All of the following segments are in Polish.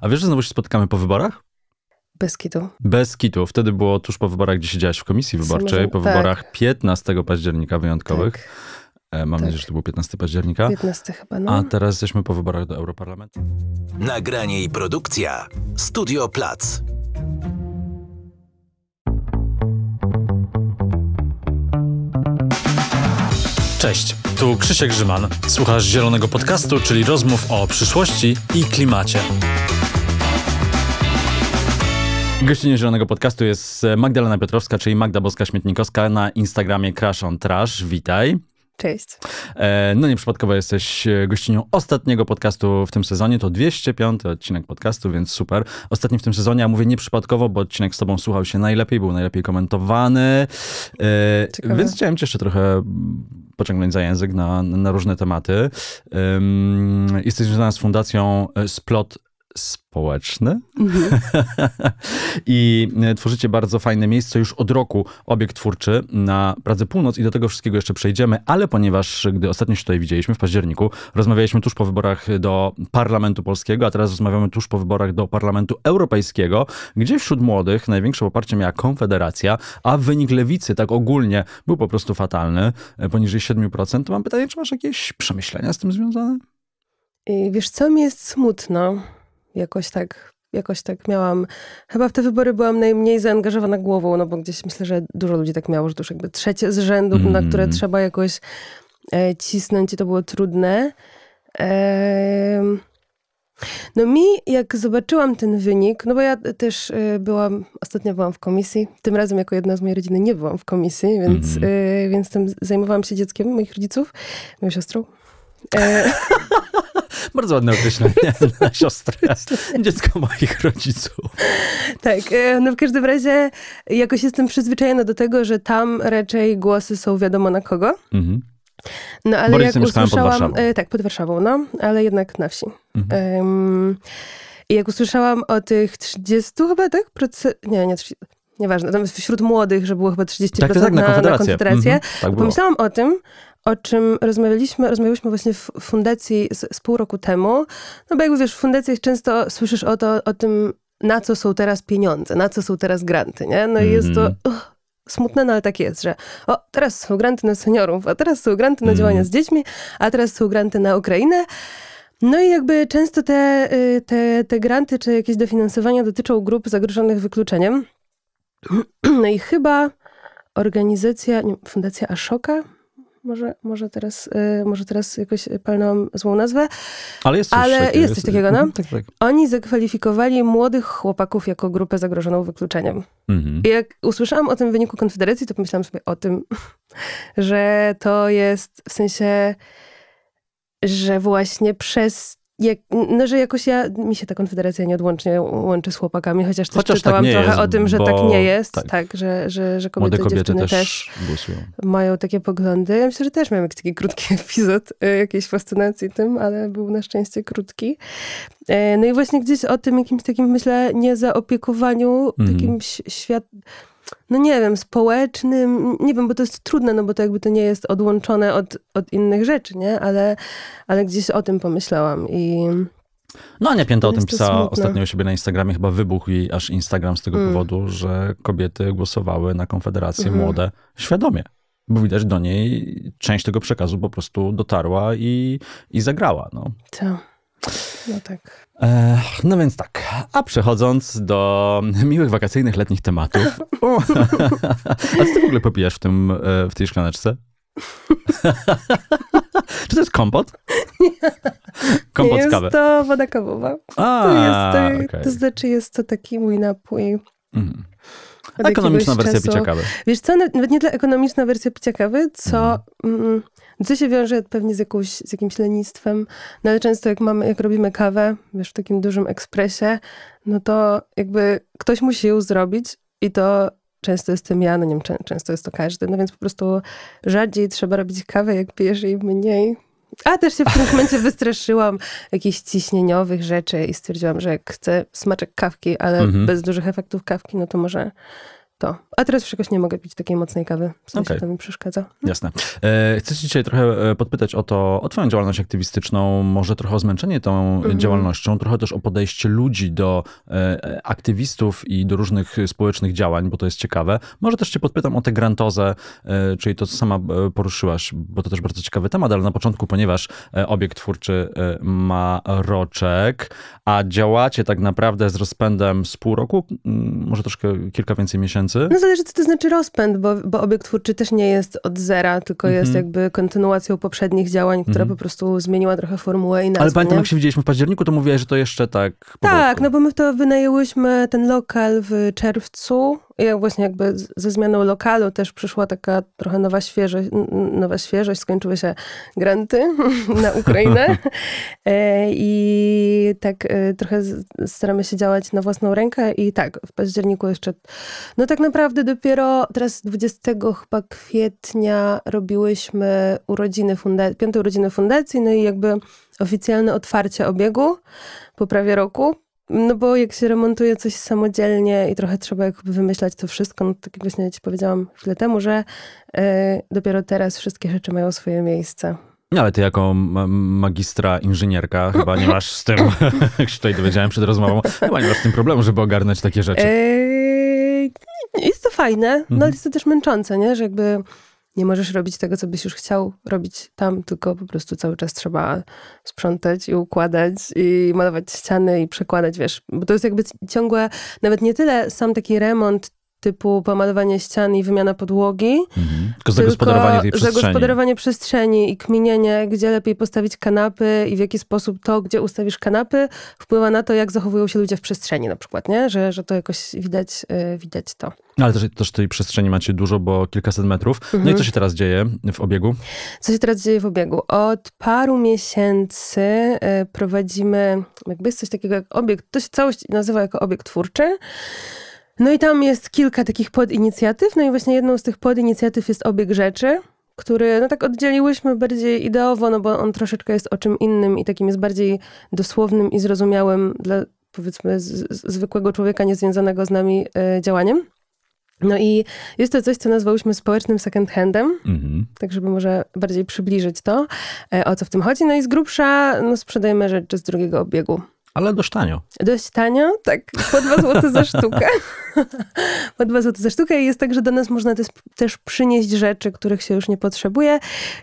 A wiesz, że znowu się spotkamy po wyborach? Bez kitu. Bez kitu. Wtedy było tuż po wyborach, gdzie siedziałaś w komisji wyborczej, po tak. wyborach 15 października wyjątkowych. Tak. E, mam tak. nadzieję, że to był 15 października. 15 chyba, no. A teraz jesteśmy po wyborach do Europarlamentu. Nagranie i produkcja Studio Plac. Cześć, tu Krzysiek Grzyman. Słuchasz Zielonego Podcastu, czyli rozmów o przyszłości i klimacie. Gościnie Zielonego Podcastu jest e, Magdalena Piotrowska, czyli Magda Boska-Śmietnikowska na Instagramie Crash on Trash. Witaj. Cześć. E, no nieprzypadkowo jesteś e, gościnią ostatniego podcastu w tym sezonie. To 205 odcinek podcastu, więc super. Ostatni w tym sezonie, a mówię nieprzypadkowo, bo odcinek z tobą słuchał się najlepiej, był najlepiej komentowany. Ciekawe. Więc chciałem cię jeszcze trochę pociągnąć za język na, na różne tematy. Jesteś związana z fundacją Splot społeczny. Mhm. I e, tworzycie bardzo fajne miejsce, już od roku obiekt twórczy na Pradze Północ i do tego wszystkiego jeszcze przejdziemy, ale ponieważ gdy ostatnio się tutaj widzieliśmy w październiku, rozmawialiśmy tuż po wyborach do Parlamentu Polskiego, a teraz rozmawiamy tuż po wyborach do Parlamentu Europejskiego, gdzie wśród młodych największe poparcie miała Konfederacja, a wynik lewicy tak ogólnie był po prostu fatalny, e, poniżej 7%. To mam pytanie, czy masz jakieś przemyślenia z tym związane? Y, wiesz co, mi jest smutno, Jakoś tak, jakoś tak miałam. Chyba w te wybory byłam najmniej zaangażowana głową, no bo gdzieś myślę, że dużo ludzi tak miało, że to już jakby trzecie z rzędu, mm. na mhm. które trzeba jakoś e, cisnąć i to było trudne. E, no mi, jak zobaczyłam ten wynik, no bo ja też e, byłam, ostatnio byłam w komisji, tym razem jako jedna z mojej rodziny nie byłam w komisji, więc, mm -hmm. y, więc tam zajmowałam się dzieckiem moich rodziców, moją siostrą. E, Bardzo ładne określenie na siostrę. Dziecko moich rodziców. Tak, e, no w każdym razie jakoś jestem przyzwyczajona do tego, że tam raczej głosy są wiadomo na kogo. Mhm. No ale Bo jak usłyszałam... Pod e, tak, pod Warszawą, no, ale jednak na wsi. Mhm. Um, I jak usłyszałam o tych 30 chyba, tak? Proce... Nie, nie 30 nieważne, tam wśród młodych, że było chyba 30% tak, tak, tak, na, na Konfederację, na konfederację. Mm -hmm, tak pomyślałam o tym, o czym rozmawialiśmy, rozmawialiśmy właśnie w fundacji z, z pół roku temu. No bo jak wiesz, w fundacjach często słyszysz o, to, o tym, na co są teraz pieniądze, na co są teraz granty, nie? No i jest to... Mhm. smutne, no ale tak jest, że o, teraz są granty na seniorów, a teraz są granty na mhm. działania z dziećmi, a teraz są granty na Ukrainę. No i jakby często te, y, te, te granty czy jakieś dofinansowania dotyczą grup zagrożonych wykluczeniem. No i chyba organizacja, nie, Fundacja Ashoka, może, może, teraz, y, może teraz jakoś palną złą nazwę. Ale jest coś, ale takiego, jest coś takiego, no. Mhm, tak, tak. Oni zakwalifikowali młodych chłopaków jako grupę zagrożoną wykluczeniem. Mhm. I jak usłyszałam o tym wyniku Konfederacji, to pomyślałam sobie o tym, że to jest w sensie, że właśnie przez jak, no, że jakoś ja, mi się ta konfederacja nieodłącznie łączy z chłopakami, chociaż też czytałam tak trochę jest, o tym, że tak nie jest, tak, tak że, że, że kobiety, Młode też, też mają takie poglądy. Ja myślę, że też miałem taki krótki epizod y, jakiejś fascynacji tym, ale był na szczęście krótki. E, no i właśnie gdzieś o tym jakimś takim, myślę, niezaopiekowaniu, mhm. takim świat no nie wiem, społecznym, nie wiem, bo to jest trudne, no bo to jakby to nie jest odłączone od, od innych rzeczy, nie? Ale, ale gdzieś o tym pomyślałam i... No Ania Pięta o tym pisała smutne. ostatnio u siebie na Instagramie, chyba wybuchł jej aż Instagram z tego mm. powodu, że kobiety głosowały na Konfederację mm. Młode świadomie. Bo widać do niej część tego przekazu po prostu dotarła i, i zagrała. No. Tak. No tak. no więc tak. A przechodząc do miłych wakacyjnych letnich tematów. a co ty w ogóle popijasz w, tym, e, w tej szklaneczce? Czy to jest kompot? Nie. Kompot nie z kawy. Jest to woda kawowa. A, to, jest, okay. to znaczy jest to taki mój napój. Mm. Ekonomiczna wersja czasu. picia kawy. Wiesz co, nawet nie dla ekonomiczna wersja picia kawy, co mhm. mm. Mm, co się wiąże pewnie z, jakąś, z jakimś lenistwem, no ale często jak, mamy, jak robimy kawę, wiesz, w takim dużym ekspresie, no to jakby ktoś musi ją zrobić i to często jestem ja, no nie wiem, często jest to każdy, no więc po prostu rzadziej trzeba robić kawę, jak pijesz jej mniej. A też się w tym momencie wystraszyłam jakichś ciśnieniowych rzeczy i stwierdziłam, że jak chcę smaczek kawki, ale mhm. bez dużych efektów kawki, no to może to. A teraz już jakoś nie mogę pić takiej mocnej kawy, w sensie okay. to mi przeszkadza. No. Jasne. E, chcę ci dzisiaj trochę e, podpytać o to, o twoją działalność aktywistyczną, może trochę o zmęczenie tą mhm. działalnością, trochę też o podejście ludzi do e, e, aktywistów i do różnych społecznych działań, bo to jest ciekawe. Może też cię podpytam o tę grantozę, e, czyli to, co sama e, poruszyłaś, bo to też bardzo ciekawy temat, ale na początku, ponieważ obiekt twórczy ma roczek, a działacie tak naprawdę z rozpędem z pół roku, mm, może troszkę kilka więcej miesięcy, miesięcy? No zależy, co to znaczy rozpęd, bo, bo obiekt twórczy też nie jest od zera, tylko mm -hmm. jest mhm. jakby kontynuacją poprzednich działań, która mm -hmm. po prostu zmieniła trochę formułę i nazwę. Ale pamiętam, nie? jak się widzieliśmy w październiku, to mówiłaś, że to jeszcze tak... Tak, no bo my to wynajęłyśmy ten lokal w czerwcu ja właśnie jakby ze zmianą lokalu też przyszła taka trochę nowa świeżość, nowa świeżość skończyły się granty na Ukrainę e, i tak e, trochę staramy się działać na własną rękę i tak, w październiku jeszcze, no tak naprawdę dopiero teraz 20 chyba kwietnia robiłyśmy urodziny fundacji, piąte urodziny fundacji, no i jakby oficjalne otwarcie obiegu po prawie roku, no bo jak się remontuje coś samodzielnie i trochę trzeba jakby wymyślać to wszystko, no tak jak właśnie ci powiedziałam chwilę temu, że e, dopiero teraz wszystkie rzeczy mają swoje miejsce. No, ale ty jako magistra inżynierka chyba nie masz z tym, jak się tutaj dowiedziałem przed rozmową, chyba nie masz z tym problemu, żeby ogarnąć takie rzeczy. E, jest to fajne, no mhm. ale jest to też męczące, nie? że jakby nie możesz robić tego, co byś już chciał robić tam, tylko po prostu cały czas trzeba sprzątać i układać i malować ściany i przekładać, wiesz, bo to jest jakby ciągłe, nawet nie tyle sam taki remont, typu pomalowanie ścian i wymiana podłogi. Mhm. Tylko zagospodarowanie tej przestrzeni. Zagospodarowanie przestrzeni i kminienie, gdzie lepiej postawić kanapy i w jaki sposób to, gdzie ustawisz kanapy, wpływa na to, jak zachowują się ludzie w przestrzeni na przykład, nie? Że, że to jakoś widać, yy, widać to. No, ale też, też tej przestrzeni macie dużo, bo kilkaset metrów. Mhm. No i mhm. co się teraz dzieje w obiegu? Co się teraz dzieje w obiegu? Od paru miesięcy y, prowadzimy, jakby jest coś takiego jak obiekt, to się całość nazywa jako obiekt twórczy. No i tam jest kilka takich podinicjatyw, no i właśnie jedną z tych podinicjatyw jest obieg rzeczy, który no tak oddzieliłyśmy bardziej ideowo, no bo on troszeczkę jest o czym innym i takim jest bardziej dosłownym i zrozumiałym dla powiedzmy z, z zwykłego człowieka niezwiązanego z nami y, działaniem. No i jest to coś, co nazwałyśmy społecznym second-handem, mhm. tak żeby może bardziej przybliżyć to, e, o co w tym chodzi. No i z grubsza no, sprzedajemy rzeczy z drugiego obiegu. Ale dość tanio. Dość tanio, tak. Po 2 zł za sztukę. po 2 zł za sztukę. I jest tak, że do nas można też przynieść rzeczy, których się już nie potrzebuje.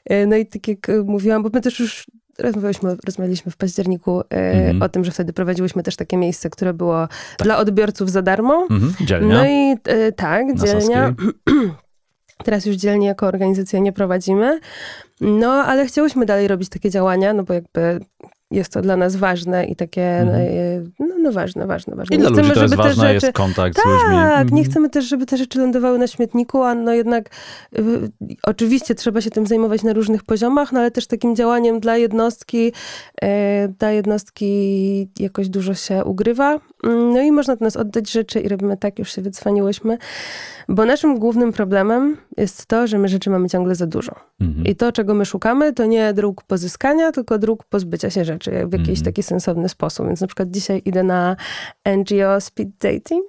E, no i tak jak e, mówiłam, bo my też już rozmawialiśmy, rozmawialiśmy w październiku e, mhm. o tym, że wtedy prowadziłyśmy też takie miejsce, które było tak. dla odbiorców za darmo. Mhm. Dzielnia. No i tak, dzielnia. Teraz już dzielnie jako organizacja nie prowadzimy. No, ale chciałyśmy dalej robić takie działania, no bo jakby jest to dla nas ważne i takie, mhm. E, e, no, no, ważne, ważne, ważne. I nie dla chcemy, ludzi to jest żeby ważne, rzeczy, jest kontakt tak, z ludźmi. Tak, nie chcemy też, żeby te rzeczy lądowały na śmietniku, a no jednak y, oczywiście trzeba się tym zajmować na różnych poziomach, no ale też takim działaniem dla jednostki, y, dla jednostki jakoś dużo się ugrywa. Mm, no i można do nas oddać rzeczy i robimy tak, już się wycwaniłyśmy, bo naszym głównym problemem jest to, że my rzeczy mamy ciągle za dużo. Mhm. I to, czego my szukamy, to nie dróg pozyskania, tylko dróg pozbycia się rzeczy czy w jakiś mm -hmm. taki sensowny sposób. Więc na przykład dzisiaj idę na NGO Speed Dating.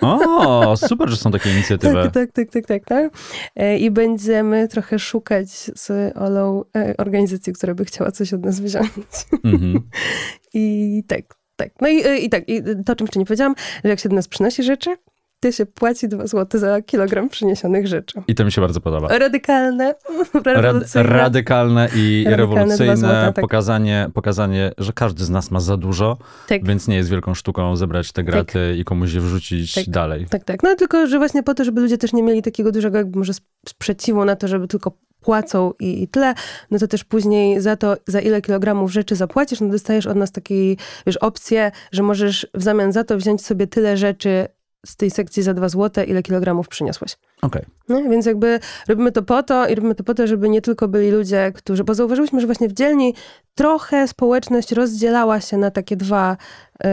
O, super, że są takie inicjatywy. tak, tak, tak, tak, tak, tak. E, I będziemy trochę szukać z Olą e, organizacji, która by chciała coś od nas wziąć. Mm -hmm. I tak, tak. No i, e, i tak, i to, o czym jeszcze nie powiedziałam, że jak się do nas przynosi rzeczy, ty się płaci 2 zł za kilogram przyniesionych rzeczy. I to mi się bardzo podoba. Radykalne, rewolucyjne. Rad, radykalne i radykalne rewolucyjne złota, tak. pokazanie, pokazanie, że każdy z nas ma za dużo, tak. więc nie jest wielką sztuką zebrać te graty tak. i komuś je wrzucić tak. dalej. Tak, tak. No tylko, że właśnie po to, żeby ludzie też nie mieli takiego dużego jakby może sprzeciwu na to, żeby tylko płacą i, i tyle, no to też później za to, za ile kilogramów rzeczy zapłacisz, no dostajesz od nas takiej, wiesz, opcję, że możesz w zamian za to wziąć sobie tyle rzeczy, z tej sekcji za dwa złote ile kilogramów przyniosłeś? Okay. No, więc jakby robimy to po to i robimy to po to, żeby nie tylko byli ludzie, którzy... Bo zauważyliśmy, że właśnie w dzielni trochę społeczność rozdzielała się na takie dwa, yy,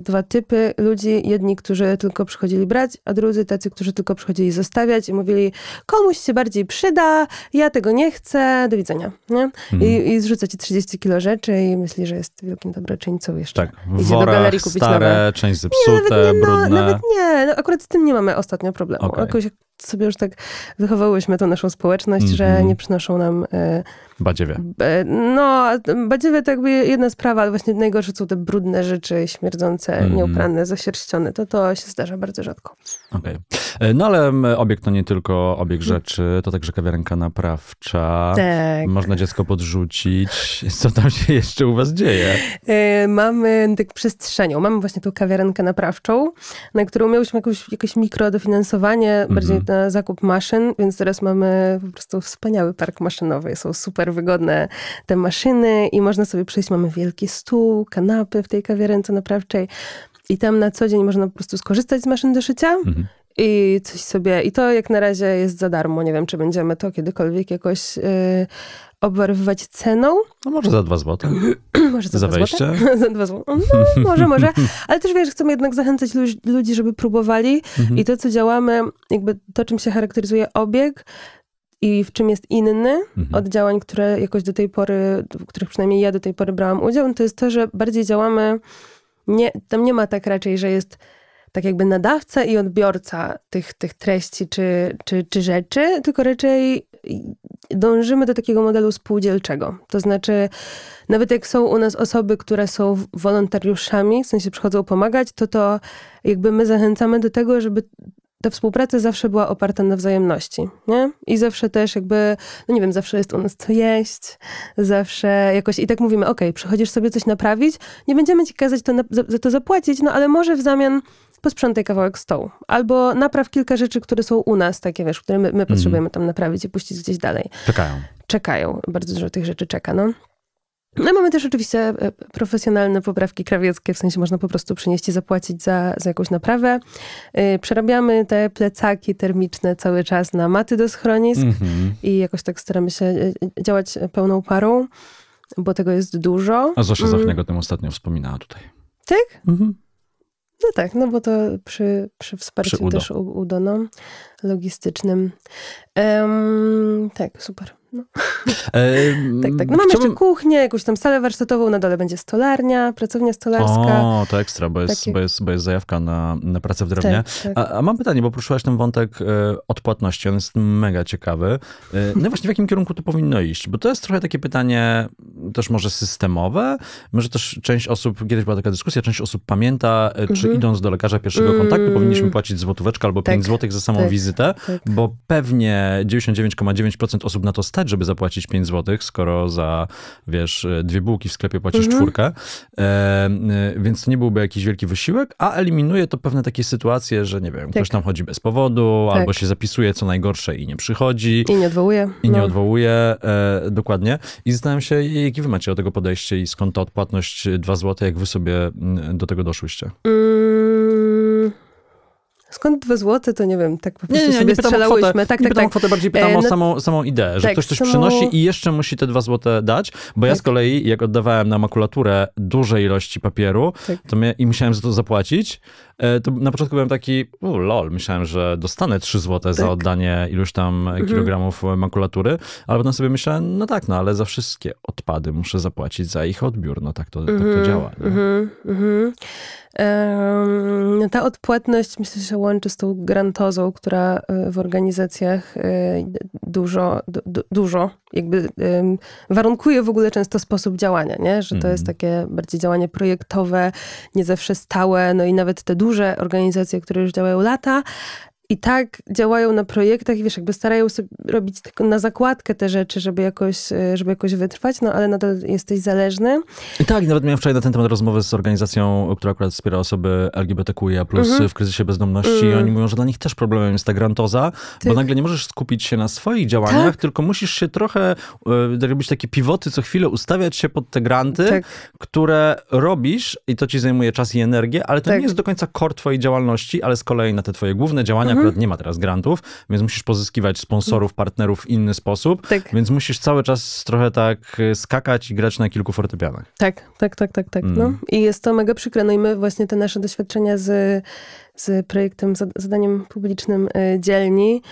dwa typy ludzi. Jedni, którzy tylko przychodzili brać, a drudzy tacy, którzy tylko przychodzili zostawiać i mówili komuś się bardziej przyda, ja tego nie chcę, do widzenia. Nie? I, mhm. I zrzuca ci 30 kilo rzeczy i myśli, że jest wielkim dobroczyńcą jeszcze. Tak, w worach, do stare, nowe. część zepsute, nie, nawet no, nie, brudne. No, nawet nie, no, akurat z tym nie mamy ostatnio problemu. Okay sobie już tak wychowałyśmy tą naszą społeczność, mm -hmm. że mhm. nie przynoszą nam e, Badziewie. No, badziewie to jakby jedna sprawa, ale właśnie najgorsze są te brudne rzeczy, śmierdzące, mm. nieuprane, zasierścione. To to się zdarza bardzo rzadko. Okej. Okay. E, no ale obiekt to nie tylko obieg mm. rzeczy, to także kawiarenka naprawcza. Tak. Można dziecko podrzucić. Co tam się jeszcze u was dzieje? E, mamy tak przestrzenią. Mamy właśnie tą kawiarenkę naprawczą, na którą miałyśmy jakąś, jakieś mikrodofinansowanie, bardziej mm -hmm. na zakup maszyn, więc teraz mamy po prostu wspaniały park maszynowy. Są super wygodne te maszyny i można sobie przyjść, mamy wielki stół, kanapy w tej kawiarence naprawczej i tam na co dzień można po prostu skorzystać z maszyn do szycia mhm. i coś sobie, i to jak na razie jest za darmo, nie wiem, czy będziemy to kiedykolwiek jakoś... Yy, obwarowywać ceną. No może za dwa złote. może za, za dwa wejście. Złote? za dwa złote. No, może, może. Ale też wiesz, chcemy jednak zachęcać ludzi, żeby próbowali. Mhm. I to, co działamy, jakby to, czym się charakteryzuje obieg, i w czym jest inny mhm. od działań, które jakoś do tej pory, w których przynajmniej ja do tej pory brałam udział, no to jest to, że bardziej działamy, nie, tam nie ma tak raczej, że jest tak jakby nadawca i odbiorca tych, tych treści czy, czy, czy rzeczy, tylko raczej dążymy do takiego modelu spółdzielczego. To znaczy, nawet jak są u nas osoby, które są wolontariuszami, w sensie przychodzą pomagać, to to jakby my zachęcamy do tego, żeby ta współpraca zawsze była oparta na wzajemności, nie? I zawsze też jakby, no nie wiem, zawsze jest u nas co jeść, zawsze jakoś i tak mówimy, ok, przychodzisz sobie coś naprawić, nie będziemy ci kazać to na, za, za to zapłacić, no ale może w zamian posprzątaj kawałek stołu. Albo napraw kilka rzeczy, które są u nas, takie wiesz, które my, my mhm. potrzebujemy tam naprawić i puścić gdzieś dalej. Czekają. Czekają. Bardzo dużo tych rzeczy czeka, no. No mamy też oczywiście e, profesjonalne poprawki krawieckie, w sensie można po prostu przynieść i zapłacić za, za jakąś naprawę. Y, przerabiamy te plecaki termiczne cały czas na maty do schronisk mm -hmm. i jakoś tak staramy się e, działać pełną parą, bo tego jest dużo. A Zosia mm. Zachniego tym ostatnio wspominała tutaj. Tak? Mm -hmm. No tak, no bo to przy, przy wsparciu przy UDO. też u, UDO no, logistycznym. Um, tak, super. No. tak, tak. No mamy chciałbym... jeszcze kuchnię, jakąś tam salę warsztatową, na dole będzie stolarnia, pracownia stolarska. O, to ekstra, bo jest, Takie... bo jest, bo jest zajawka na, na pracę w drewnie. Tak, tak. A, a, mam pytanie, bo poruszyłaś ten wątek e, odpłatności, on jest mega ciekawy. E, no i właśnie w jakim kierunku to powinno iść? Bo to jest trochę takie pytanie też może systemowe, może też część osób, kiedyś była taka dyskusja, część osób pamięta, e, czy mhm. idąc do lekarza pierwszego kontaktu mm. powinniśmy płacić złotóweczkę albo tak, 5 złotych za samą tak. wizytę, tak. bo pewnie 99,9% osób na to stać stać, żeby zapłacić 5 zł, skoro za, wiesz, dwie bułki w sklepie płacisz mhm. czwórkę. E, e, więc to nie byłby jakiś wielki wysiłek, a eliminuje to pewne takie sytuacje, że nie wiem, tak. ktoś tam chodzi bez powodu, tak. albo się zapisuje co najgorsze i nie przychodzi. I nie odwołuje. I no. nie odwołuje, e, dokładnie. I zastanawiam się, jakie wy macie do tego podejście i skąd ta odpłatność 2 zł, jak wy sobie mm, do tego doszłyście? Mm skąd dwa złote, to nie wiem, tak po prostu nie, nie, sobie nie strzelałyśmy. Kwotę, tak, nie tak, tak. kwotę, bardziej e, pytam e, no, o samą, samą ideę, że tak, ktoś coś przynosi i jeszcze musi te dwa złote dać, bo ja z tak. kolei, jak oddawałem na makulaturę duże ilości papieru tak. to i musiałem za to zapłacić, e, to na początku byłem taki, lol, myślałem, że dostanę trzy złote za tak. oddanie iluś tam mhm. kilogramów e, makulatury, ale potem sobie myślałem, no tak, no ale za wszystkie odpady muszę zapłacić za ich odbiór, no tak to, mhm. tak to mhm, działa. Mhm. Mhm. Ta odpłatność myślę, że się łączy z tą grantozą, która e, w organizacjach e, dużo, du, dużo jakby warunkuje w ogóle często sposób działania, nie? że to jest mhm. takie bardziej działanie projektowe, nie zawsze stałe, no i nawet te duże organizacje, które już działają lata, i tak działają na projektach i wiesz, jakby starają sobie robić na zakładkę te rzeczy, żeby jakoś, e, żeby jakoś wytrwać, no ale nadal jesteś zależny. I tak, nawet miałem wczoraj na ten temat rozmowę z organizacją, która akurat wspiera osoby LGBTQIA+, mhm. w kryzysie bezdomności i mm. oni mówią, że dla nich też problemem jest ta grantoza, bo nagle nie możesz skupić się na swoich działaniach, tak. tylko musisz się trochę y, robić takie pivoty co chwilę, ustawiać się pod te granty, tak. które robisz i to ci zajmuje czas i energię, ale to tak. nie jest do końca core twojej działalności, ale z kolei na te twoje główne działania, mhm akurat mhm. nie ma teraz grantów, więc musisz pozyskiwać sponsorów, partnerów w inny sposób, tak. więc musisz cały czas trochę tak y, skakać i grać na kilku fortepianach. Tak, tak, tak, tak, tak. No. Mm. No. I jest to mega przykre. No i my właśnie te nasze doświadczenia z, z projektem, zadaniem publicznym y, dzielni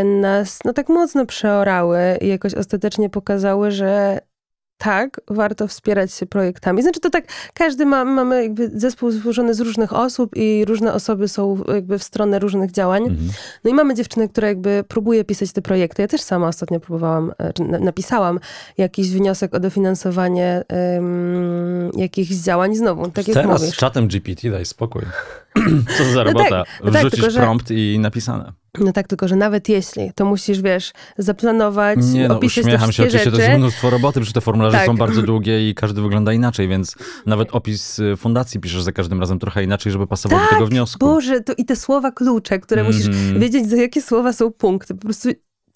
y, nas no tak mocno przeorały i jakoś ostatecznie pokazały, że tak, warto wspierać się projektami. Znaczy to tak, każdy ma, mamy jakby zespół złożony z różnych osób i różne osoby są jakby w stronę różnych działań. Mhm. No i mamy dziewczynę, która jakby próbuje pisać te projekty. Ja też sama ostatnio próbowałam, e, czy napisałam jakiś wniosek o dofinansowanie um, jakichś działań znowu. Tak Teraz mówisz. z czatem GPT daj spokój. Co za no robota. Tak, no tak, tak, Wrzucisz tylko, prompt że... i napisane. No tak, tylko że nawet jeśli, to musisz, wiesz, zaplanować, Nie, no, opisać uśmiecham się, oczywiście, rzeczy. to jest mnóstwo roboty, że te formularze tak. są bardzo długie i każdy wygląda inaczej, więc nawet opis y, fundacji piszesz za każdym razem trochę inaczej, żeby pasował tak, do tego wniosku. Boże, to i te słowa klucze, które mm. musisz mhm. wiedzieć, za jakie słowa są punkty. Po prostu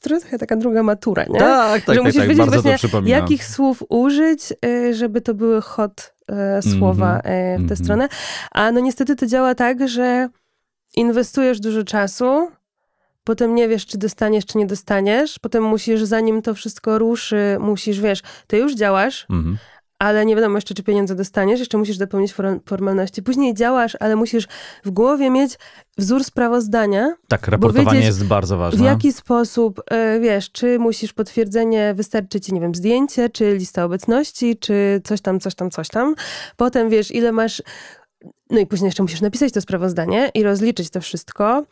trochę taka druga matura, nie? Tak, tak, że tak, musisz tak, wiedzieć właśnie, jakich słów użyć, y, żeby to były hot y, słowa mm -hmm. w tę mm -hmm. stronę. A no niestety to działa tak, że inwestujesz dużo czasu, potem nie wiesz, czy dostaniesz, czy nie dostaniesz, potem musisz, zanim to wszystko ruszy, musisz, wiesz, ty już działasz, mm -hmm ale nie wiadomo jeszcze, czy pieniądze dostaniesz, jeszcze musisz dopełnić formalności. Później działasz, ale musisz w głowie mieć wzór sprawozdania. Tak, raportowanie jest bardzo ważne. W jaki sposób, e, wiesz, czy musisz potwierdzenie, wystarczy ci, nie wiem, zdjęcie, czy lista obecności, czy coś tam, coś tam, coś tam. Potem wiesz, ile masz no i później jeszcze musisz napisać to sprawozdanie i rozliczyć to wszystko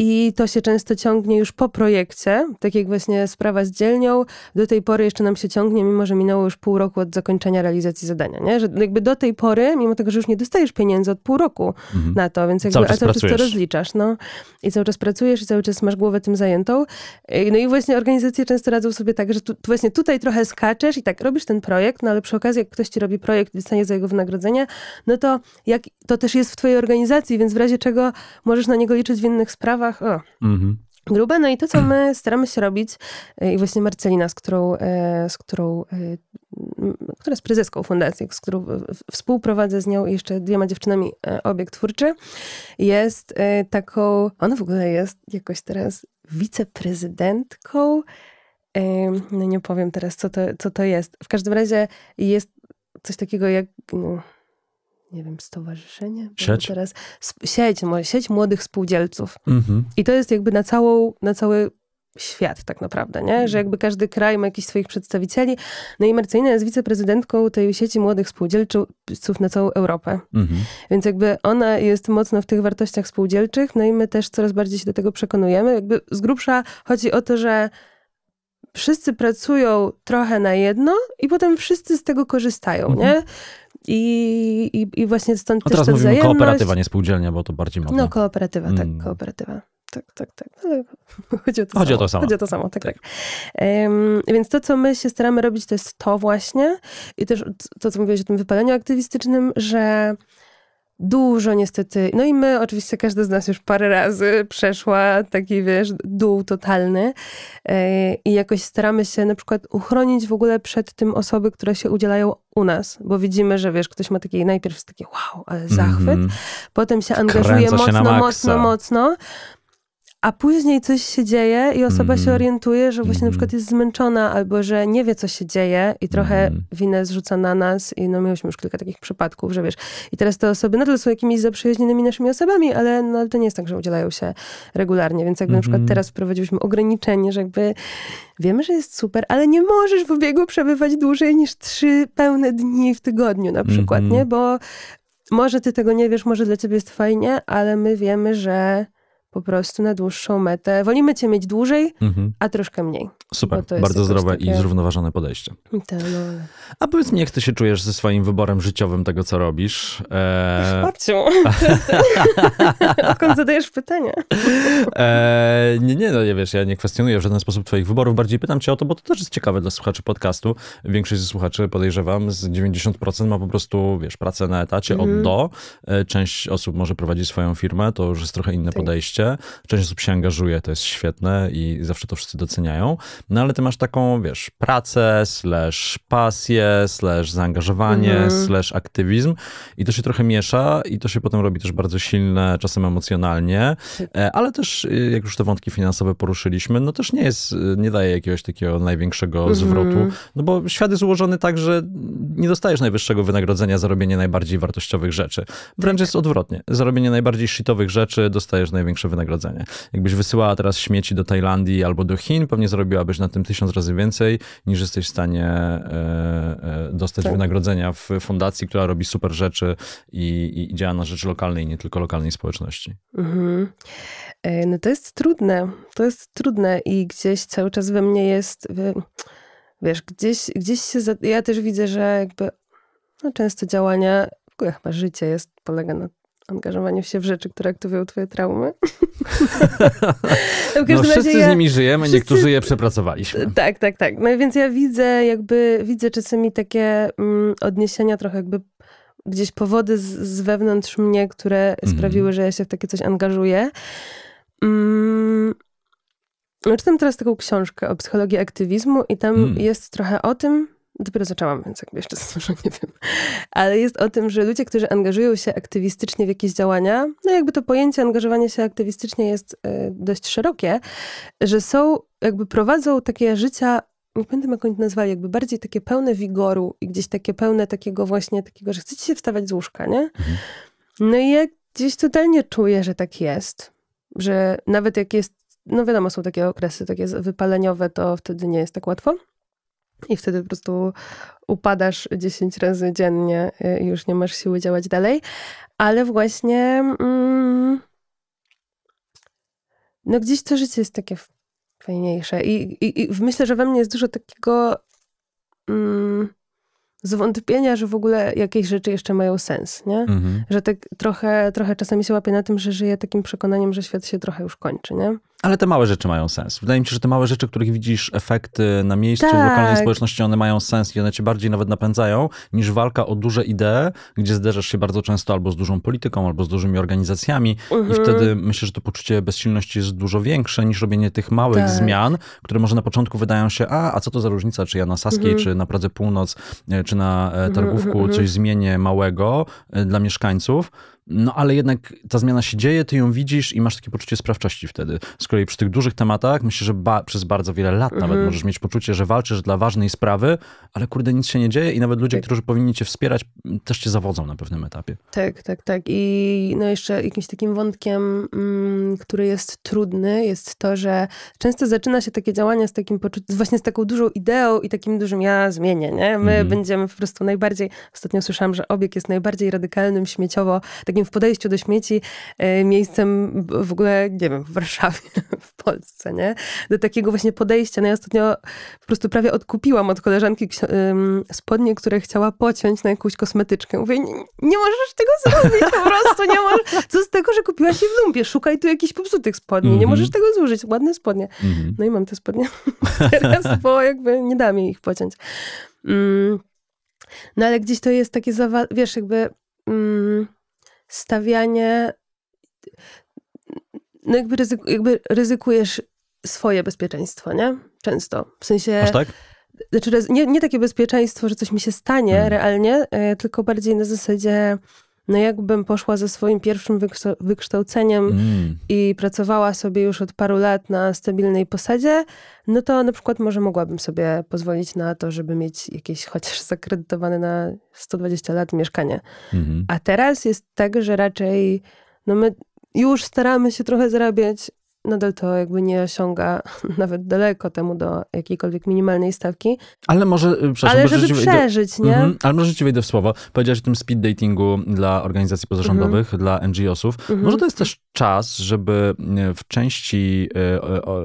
i to się często ciągnie już po projekcie, tak jak właśnie sprawa z dzielnią. Do tej pory jeszcze nam się ciągnie, mimo że minęło już pół roku od zakończenia realizacji zadania, nie? Że jakby do tej pory, mimo tego, że już nie dostajesz pieniędzy od pół roku mhm. na to, więc jakby cały czas, cały czas to rozliczasz, no. I cały czas pracujesz i cały czas masz głowę tym zajętą. No i właśnie organizacje często radzą sobie tak, że tu, właśnie tutaj trochę skaczesz i tak robisz ten projekt, no ale przy okazji, jak ktoś ci robi projekt dostanie za jego wynagrodzenie, no to jak to też jest w twojej organizacji, więc w razie czego możesz na niego liczyć w innych sprawach, rozmowach. O. Mhm. Grube, no i to, co my staramy się robić, e, i właśnie Marcelina, z którą, e, z którą e, która jest prezeską fundacji, z którą współprowadzę z nią i jeszcze dwiema dziewczynami obiekt twórczy, jest taką, ona w ogóle jest jakoś teraz wiceprezydentką, no nie powiem teraz, co to, co to jest. W każdym razie jest coś takiego jak, no, nie wiem, stowarzyszenie? Sieć. Teraz, sieć, sieć młodych spółdzielców. Mhm. I to jest jakby na, całą, na cały świat tak naprawdę, nie? Że mhm. jakby każdy kraj ma jakichś swoich przedstawicieli. No i Marcelina jest wiceprezydentką tej sieci młodych spółdzielców na całą Europę. Mhm. Więc jakby ona jest mocno w tych wartościach spółdzielczych, no i my też coraz bardziej się do tego przekonujemy. Jakby z grubsza chodzi o to, że wszyscy pracują trochę na jedno i potem wszyscy z tego korzystają, mhm. nie? I, i, I właśnie stąd A teraz też ta mówimy kooperatywa, nie spółdzielnia, bo to bardziej modne. No kooperatywa, tak, mm. tak, kooperatywa. Tak, tak, tak. Ale chodzi o to chodzi samo. O to samo. Chodzi o to samo, tak, tak. tak. Um, więc to, co my się staramy robić, to jest to właśnie i też to, co mówiłeś o tym wypaleniu aktywistycznym, że Dużo niestety. No i my, oczywiście, każdy z nas już parę razy przeszła taki, wiesz, dół totalny. E, I jakoś staramy się na przykład uchronić w ogóle przed tym osoby, które się udzielają u nas, bo widzimy, że wiesz, ktoś ma taki najpierw taki wow, ale zachwyt, mm -hmm. potem się angażuje Kręca mocno, się mocno, mocno, a później coś się dzieje i osoba mm. się mhm. orientuje, że właśnie mm. na mhm. przykład jest zmęczona albo że nie wie, co się dzieje i trochę mm. winę zrzuca na nas i no mieliśmy już kilka takich przypadków, że wiesz, i teraz te osoby nadal są jakimiś zaprzyjaźnionymi naszymi osobami, ale, no, to nie jest tak, że udzielają się regularnie, więc jakby mm. na przykład mhm. teraz wprowadziliśmy ograniczenie, że jakby wiemy, że jest super, ale nie możesz w obiegu przebywać dłużej niż trzy pełne dni w tygodniu na przykład, nie? Bo może ty tego nie wiesz, może dla ciebie jest fajnie, ale my wiemy, że po prostu na dłuższą metę. Wolimy cię mieć dłużej, mhm. a troszkę mniej. Super, bardzo zdrowe takie... i zrównoważone podejście. To, no. A powiedz mi, jak ty się czujesz ze swoim wyborem życiowym tego, co robisz? Eee... Babciu, odkąd zadajesz pytanie? E, nie, nie, no nie wiesz, ja nie kwestionuję w żaden sposób twoich wyborów, bardziej pytam cię o to, bo to też jest ciekawe dla słuchaczy podcastu. Większość ze słuchaczy, podejrzewam, z 90% ma po prostu, wiesz, pracę na etacie od mhm. do. E, część osób może prowadzić swoją firmę, to już jest trochę inne tak. podejście oczywiście. Część osób się angażuje, to jest świetne i zawsze to wszyscy doceniają. No ale ty masz taką, wiesz, pracę, slash pasję, slash zaangażowanie, mm. slash aktywizm i to się trochę miesza i to się potem robi też bardzo silne, czasem emocjonalnie, tak. e, ale też y, jak już te wątki finansowe poruszyliśmy, no też nie jest, y, nie daje jakiegoś takiego największego mm zwrotu, no bo świat jest ułożony tak, że nie dostajesz najwyższego wynagrodzenia za robienie najbardziej wartościowych rzeczy. Wręcz tak. jest odwrotnie. Za robienie najbardziej shitowych rzeczy dostajesz największe większe wynagrodzenie. Jakbyś wysyłała teraz śmieci do Tajlandii albo do Chin, pewnie zrobiłabyś na tym tysiąc razy więcej, niż jesteś w stanie e, e, dostać tak. wynagrodzenia w fundacji, która robi super rzeczy i, i działa na rzecz lokalnej, nie tylko lokalnej społeczności. Mhm. E, no to jest trudne. To jest trudne i gdzieś cały czas we mnie jest, wiesz, gdzieś, gdzieś się, ja też widzę, że jakby no, często działania, w ogóle chyba życie jest, polega na angażowanie się w rzeczy, które aktywują twoje traumy. no, no wszyscy ja, z nimi żyjemy, wszyscy, niektórzy je przepracowaliśmy. Tak, tak, tak. No więc ja widzę jakby, widzę czasami takie mm, odniesienia trochę jakby gdzieś powody z, z wewnątrz mnie, które mm. sprawiły, że ja się w takie coś angażuję. Mm. No, czytam teraz taką książkę o psychologii aktywizmu i tam mm. jest trochę o tym, dopiero zaczęłam, więc jakby jeszcze za nie wiem, ale jest o tym, że ludzie, którzy angażują się aktywistycznie w jakieś działania, no jakby to pojęcie angażowanie się aktywistycznie jest e, dość szerokie, że są, jakby prowadzą takie życia nie pamiętam jak oni to nazwali, jakby bardziej takie pełne wigoru i gdzieś takie pełne takiego właśnie takiego, że chcecie się wstawać z łóżka, nie? Mhm. No i ja gdzieś totalnie czuję, że tak jest, że nawet jak jest, no wiadomo, są takie okresy takie wypaleniowe, to wtedy nie jest tak łatwo. I wtedy po prostu upadasz 10 razy dziennie y, i już nie masz siły działać dalej. Ale właśnie. Mm, no gdzieś to życie jest takie fajniejsze. I, i, i myślę, że we mnie jest dużo takiego mm, zwątpienia, że w ogóle jakieś rzeczy jeszcze mają sens, nie? Mhm. Że tak trochę, trochę czasami się łapię na tym, że żyję takim przekonaniem, że świat się trochę już kończy, nie? Ale te małe rzeczy mają sens. Wydaje mi się, że te małe rzeczy, których widzisz efekty na miejscu, tak. w lokalnej tak. społeczności, one mają sens i one cię bardziej nawet napędzają niż walka o duże idee, gdzie zderzasz się bardzo często albo z dużą polityką, albo z dużymi organizacjami i mhm. wtedy myślę, że to poczucie bezsilności jest dużo większe niż robienie tych małych tak. zmian, które może na początku wydają się, a, a co to za różnica, czy ja na Saskiej, mhm. czy na Pradze Północ, e, czy na e, mhm, Targówku coś zmienię małego e, dla mieszkańców, no ale jednak ta zmiana się dzieje, ty ją widzisz i masz takie poczucie sprawczości wtedy. Z kolei przy tych dużych tematach myślę, że ba przez bardzo wiele lat mhm. nawet możesz mieć poczucie, że walczysz dla ważnej sprawy, ale kurde nic się nie dzieje i nawet ludzie, tak. którzy powinni cię wspierać też cię zawodzą na pewnym etapie. Tak, tak, tak. I no jeszcze jakimś takim wątkiem, mm, który jest trudny jest to, że często zaczyna się takie działania z takim poczuciem, właśnie z taką dużą ideą i takim dużym ja zmienię, nie? My mhm. będziemy po prostu najbardziej, ostatnio słyszałam, że obieg jest najbardziej radykalnym śmieciowo, takim odpowiednim w podejściu do śmieci e, miejscem w ogóle, nie wiem, w Warszawie, w Polsce, nie? Do takiego właśnie podejścia. No ja ostatnio po prostu prawie odkupiłam od koleżanki spodnie, które chciała pociąć na jakąś kosmetyczkę. Mówię, nie, nie możesz tego zrobić, po prostu nie możesz. Co z tego, że kupiłaś je w lumpie? Szukaj tu jakichś popsutych spodni, mm -hmm. nie mhm. możesz tego zużyć. Ładne spodnie. Mm -hmm. No i mam te spodnie teraz, bo jakby nie da mi ich pociąć. Mm. No ale gdzieś to jest takie, wiesz, jakby... Mm, stawianie, no jakby, jakby ryzykujesz swoje bezpieczeństwo, nie? Często. W sensie... Aż tak? Znaczy, nie, nie takie bezpieczeństwo, że coś mi się stanie hmm. realnie, e, tylko bardziej na zasadzie no jakbym poszła ze swoim pierwszym wykształceniem mm. i pracowała sobie już od paru lat na stabilnej posadzie, no to na przykład może mogłabym sobie pozwolić na to, żeby mieć jakieś chociaż zakredytowane na 120 lat mieszkanie. Mm. A teraz jest tak, że raczej no my już staramy się trochę zarabiać, nadal to jakby nie osiąga nawet daleko temu do jakiejkolwiek minimalnej stawki. Ale może, Ale żeby przeżyć, do, nie? Mm -hmm, ale może ci mhm, wejdę w słowo. Powiedziałeś o tym speed datingu dla organizacji pozarządowych, mm -hmm. dla NGO-sów. Mm -hmm. Może to jest też czas, żeby y, w części,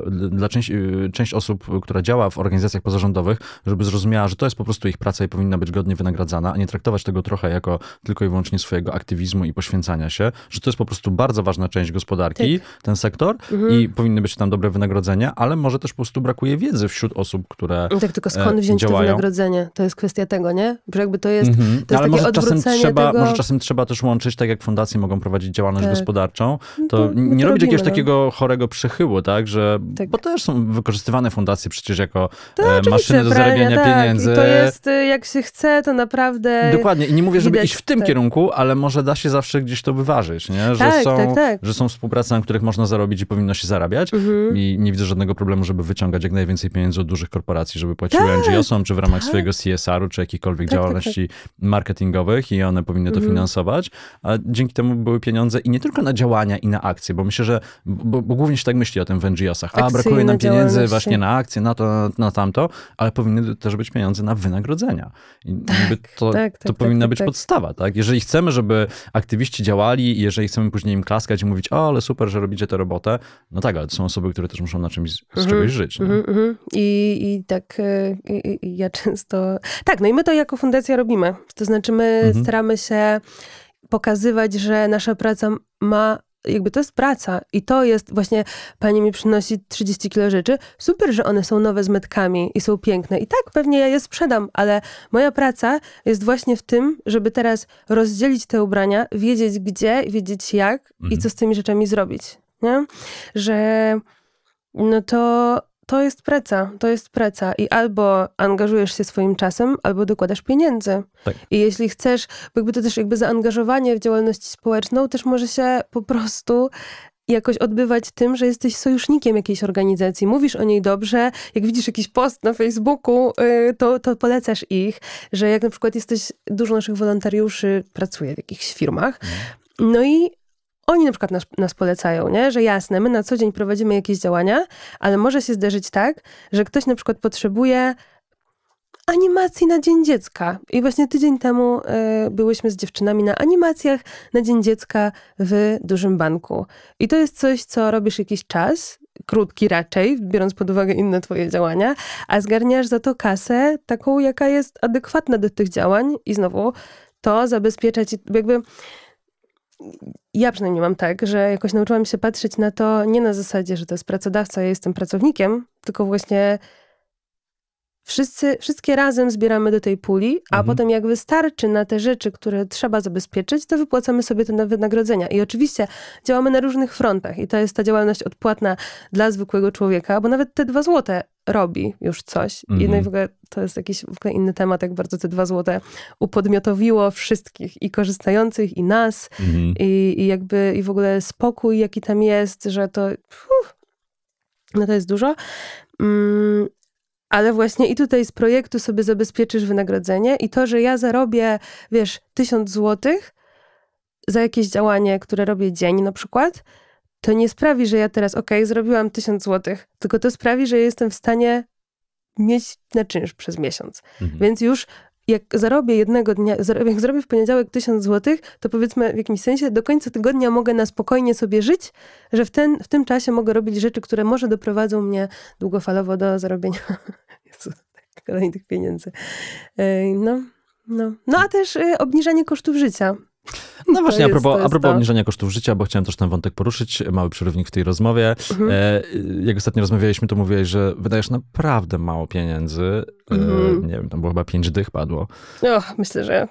y, dla części, y, część osób, która działa w organizacjach pozarządowych, żeby zrozumiała, że to jest po prostu ich praca i powinna być godnie wynagradzana, a nie traktować tego trochę jako tylko i wyłącznie swojego aktywizmu i poświęcania się, że to jest po prostu bardzo ważna część gospodarki, tak. ten sektor mhm. Mhm. i powinny być tam dobre wynagrodzenia, ale może też po prostu brakuje wiedzy wśród osób, które Tak, tylko skąd e, wziąć działają? to wynagrodzenie? To jest kwestia tego, nie? Że jakby to jest, mm -hmm. to jest ale takie może czasem trzeba, tego... Może czasem trzeba też łączyć, tak jak fundacje mogą prowadzić działalność tak. gospodarczą, no to, to no nie robić jakiegoś no. takiego chorego przechyłu, tak? Że, tak. Bo też są wykorzystywane fundacje przecież jako e, to tak, maszyny do zarabiania tak. pieniędzy. I to jest, y, jak się chce, to naprawdę... Dokładnie. I nie mówię, żeby widać, iść w tym kierunku, ale może da się zawsze gdzieś to wyważyć, nie? Że, tak, są, tak, że są współprace, na których można zarobić i powinno powinno się zarabiać mhm. i nie widzę żadnego problemu, żeby wyciągać jak najwięcej pieniędzy od dużych korporacji, żeby płaciły tak, NGO-som, czy w ramach tak. swojego CSR-u, czy jakichkolwiek tak, tak, działalności tak, marketingowych i one powinny to mhm. finansować, a dzięki temu były pieniądze i nie tylko na działania i na akcje, bo myślę, że, bo, bo głównie się tak myśli o tym w NGO-sach, a brakuje nam pieniędzy właśnie na akcje, na to, na, tamto, ale powinny też być pieniądze na wynagrodzenia. I tak, to tak, to powinna być podstawa, tak? Jeżeli chcemy, żeby aktywiści działali i jeżeli chcemy później im klaskać i mówić, o, ale super, że robicie tę robotę, no tak, ale to są osoby, które też muszą na czymś, z mhm, czegoś żyć. Mhm, mhm. I, I tak e, i, i ja często... Tak, no i my to jako fundacja robimy. To znaczy my staramy się pokazywać, że nasza praca ma jakby to jest praca i to jest właśnie, pani mi przynosi 30 kilo rzeczy, super, że one są nowe z metkami i są piękne i tak pewnie ja je sprzedam, ale moja praca jest właśnie w tym, żeby teraz rozdzielić te ubrania, wiedzieć gdzie, wiedzieć jak mhm. i co z tymi rzeczami zrobić nie? że no to, to jest praca, to jest praca i albo angażujesz się swoim czasem, albo dokładasz pieniędzy. Tak. I jeśli chcesz, jakby to też jakby zaangażowanie w działalność społeczną też może się po prostu jakoś odbywać tym, że jesteś sojusznikiem jakiejś organizacji, mówisz o niej dobrze, jak widzisz jakiś post na Facebooku, y, to, to polecasz ich, że jak na przykład jesteś, dużo naszych wolontariuszy pracuje w jakichś firmach, mhm. no i oni na przykład nas, nas polecają, nie? że jasne, my na co dzień prowadzimy jakieś działania, ale może się zdarzyć tak, że ktoś na przykład potrzebuje animacji na Dzień Dziecka. I właśnie tydzień temu y, byłyśmy z dziewczynami na animacjach na Dzień Dziecka w Dużym Banku. I to jest coś, co robisz jakiś czas, krótki raczej, biorąc pod uwagę inne twoje działania, a zgarniasz za to kasę taką, jaka jest adekwatna do tych działań i znowu to zabezpieczać, ci, jakby ja przynajmniej mam tak, że jakoś nauczyłam się patrzeć na to nie na zasadzie, że to jest pracodawca, ja jestem pracownikiem, tylko właśnie wszyscy, wszystkie razem zbieramy do tej puli, a mhm. potem jak wystarczy na te rzeczy, które trzeba zabezpieczyć, to wypłacamy sobie te wynagrodzenia. I oczywiście działamy na różnych frontach i to jest ta działalność odpłatna dla zwykłego człowieka, bo nawet te dwa złote robi już coś. Mm -hmm. I no i mhm. w ogóle to jest jakiś w ogóle inny temat, jak bardzo te dwa złote upodmiotowiło wszystkich i korzystających, i nas, mm -hmm. i, i, jakby i w ogóle spokój, jaki tam jest, że to. Uff, no to jest dużo. Mm, ale właśnie i tutaj z projektu sobie zabezpieczysz wynagrodzenie i to, że ja zarobię, wiesz, tysiąc złotych za jakieś działanie, które robię dzień na przykład, to nie sprawi, że ja teraz, ok, zrobiłam tysiąc złotych, tylko to sprawi, że jestem w stanie mieć na czynsz przez miesiąc. Mhm. Więc już jak zarobię jednego dnia, jak zrobię w poniedziałek 1000 zł, to powiedzmy w jakimś sensie do końca tygodnia mogę na spokojnie sobie żyć, że w, ten, w tym czasie mogę robić rzeczy, które może doprowadzą mnie długofalowo do zarobienia tak, kolejnych pieniędzy. No, no. no a też y, obniżanie kosztów życia. No właśnie, a propos, a propos tak. obniżenia kosztów życia, bo chciałem też ten wątek poruszyć, e, mały przerywnik w tej rozmowie. Mhm. E, jak ostatnio rozmawialiśmy, to mówiłeś, że wydajesz naprawdę mało pieniędzy. E, mhm. E, nie wiem, tam było chyba pięć dych padło. Och, myślę, że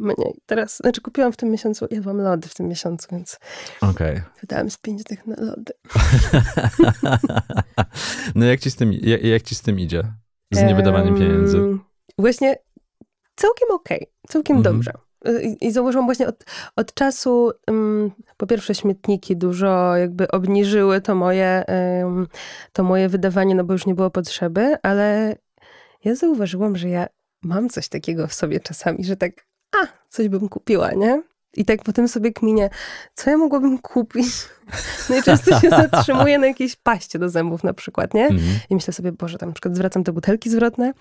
mniej. Teraz, znaczy kupiłam w tym miesiącu, jadłam lody w tym miesiącu, więc okay. wydałam z pięć dych na lody. no jak ci, z tym, jak, jak, ci z tym idzie? Z niewydawaniem um, pieniędzy? Właśnie całkiem okej, okay, całkiem mhm. dobrze. Y, i, zauważyłam właśnie od, od czasu, um, po pierwsze śmietniki dużo jakby obniżyły to moje, um, to moje wydawanie, no bo już nie było potrzeby, ale ja zauważyłam, że ja mam coś takiego w sobie czasami, że tak, a, coś bym kupiła, nie? I tak potem sobie kminie co ja mogłabym kupić? Najczęsto się zatrzymuję na jakiejś paście do zębów na przykład, nie? Mm -hmm. I myślę sobie, Boże, tam na przykład zwracam te butelki zwrotne,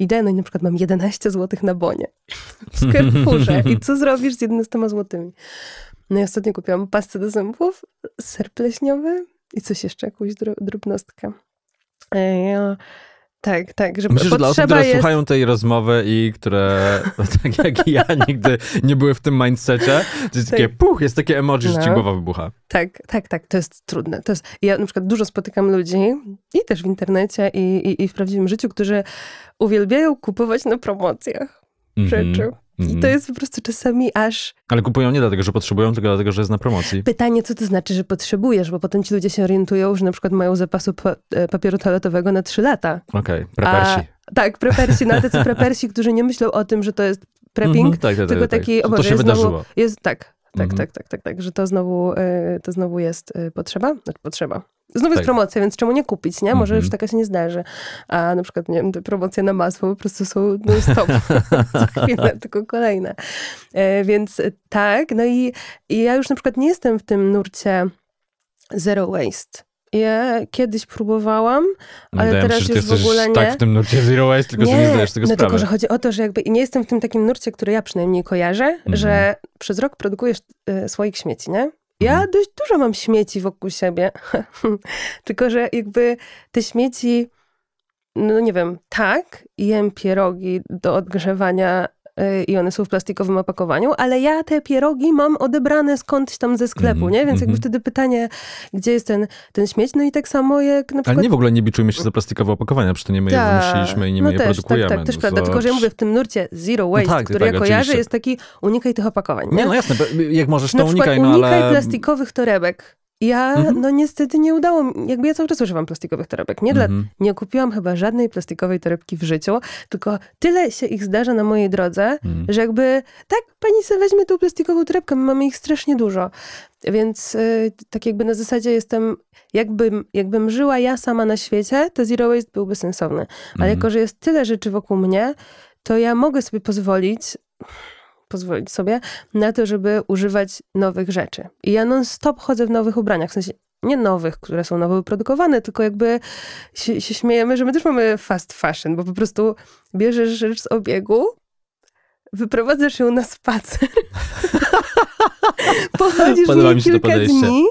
daję no i na przykład mam 11 zł na bonie w Carrefourze. I co zrobisz z 11 złotymi? No i ostatnio kupiłam pastę do zębów, ser pleśniowy i coś jeszcze, jakąś drobnostkę. Ej, Ja tak, tak. Żeby Myślę, że dla osób, które jest... słuchają tej rozmowy i które, tak jak ja, nigdy nie były w tym mindsetzie, to jest tak. takie puch, jest takie emoji, no. że ci no. głowa wybucha. Tak, tak, tak. To jest trudne. To jest... Ja na przykład dużo spotykam ludzi i też w internecie i, i, i w prawdziwym życiu, którzy uwielbiają kupować na promocjach mm -hmm. rzeczy. Mhm. I to mm. jest po prostu czasami aż. Ale kupują nie dlatego, że potrzebują, tylko dlatego, że jest na promocji. Pytanie, co to znaczy, że potrzebujesz, bo potem ci ludzie się orientują, że na przykład mają zapasu e, papieru toaletowego na 3 lata. Okej, okay, prepersi. A, tak, prepersi, na no, tacy prepersi, którzy nie myślą o tym, że to jest prepping, mm -hmm, tak, tak, tylko tak, tak. taki tak. To się wydarzyło. jest, tak, tak, mm -hmm. tak, tak, tak, tak, że to znowu, e, to znowu jest e, potrzeba, znaczy potrzeba. Znowu tak. jest promocja, więc czemu nie kupić, nie? Może mm -hmm. już mhm. taka się nie zdarzy. A na przykład, nie wiem, te promocje na masło po prostu są no stop. chwilę, tylko kolejne. E, więc tak, no i, i ja już na przykład nie jestem w tym nurcie zero waste. Ja kiedyś próbowałam, ale Dałem teraz się, już w ogóle tak nie. tak w tym nurcie Zero Waste, tylko nie, nie zdajesz tego no sprawy. tylko, że chodzi o to, że jakby nie jestem w tym takim nurcie, który ja przynajmniej kojarzę, mm -hmm. że przez rok produkujesz y, słoik śmieci, nie? Ja mhm. dość dużo mam śmieci wokół siebie, tylko że jakby te śmieci, no nie wiem, tak, jem pierogi do odgrzewania Y, i one są w plastikowym opakowaniu, ale ja te pierogi mam odebrane skądś tam ze sklepu, mm -hmm. nie? Więc jakby mhm. wtedy pytanie, gdzie jest ten, ten śmieć? No i tak samo jak na przykład... Ale nie w ogóle nie biczujmy się za plastikowe opakowania, przecież to nie my Ta. je tak, wymyśliliśmy i nie no my też, je tak, produkujemy. Tak, tak, też no prawda, tylko że ja mówię w tym nurcie zero no waste, no tak, który tak, ja kojarzę, oczywiście. jest taki unikaj tych opakowań. Nie, nie no jasne, jak możesz to na unikaj, no unikaj ale... unikaj plastikowych torebek. Ja, mhm. no niestety nie udało mi, jakby ja cały czas używam plastikowych torebek. Nie, mhm. dla, nie kupiłam chyba żadnej plastikowej torebki w życiu, tylko tyle się ich zdarza na mojej drodze, mhm. że jakby, tak, pani se weźmie tą plastikową torebkę, my mamy ich strasznie dużo. Więc y, tak jakby na zasadzie jestem, jakbym, jakbym żyła ja sama na świecie, to zero waste byłby sensowny. Ale mhm. jako, że jest tyle rzeczy wokół mnie, to ja mogę sobie pozwolić pozwolić sobie na to, żeby używać nowych rzeczy. I ja non-stop chodzę w nowych ubraniach, w sensie nie nowych, które są nowo wyprodukowane, tylko jakby się, się śmiejemy, że my też mamy fast fashion, bo po prostu bierzesz rzecz z obiegu, wyprowadzasz ją na spacer. Pochodzisz Podoba mi kilka dni,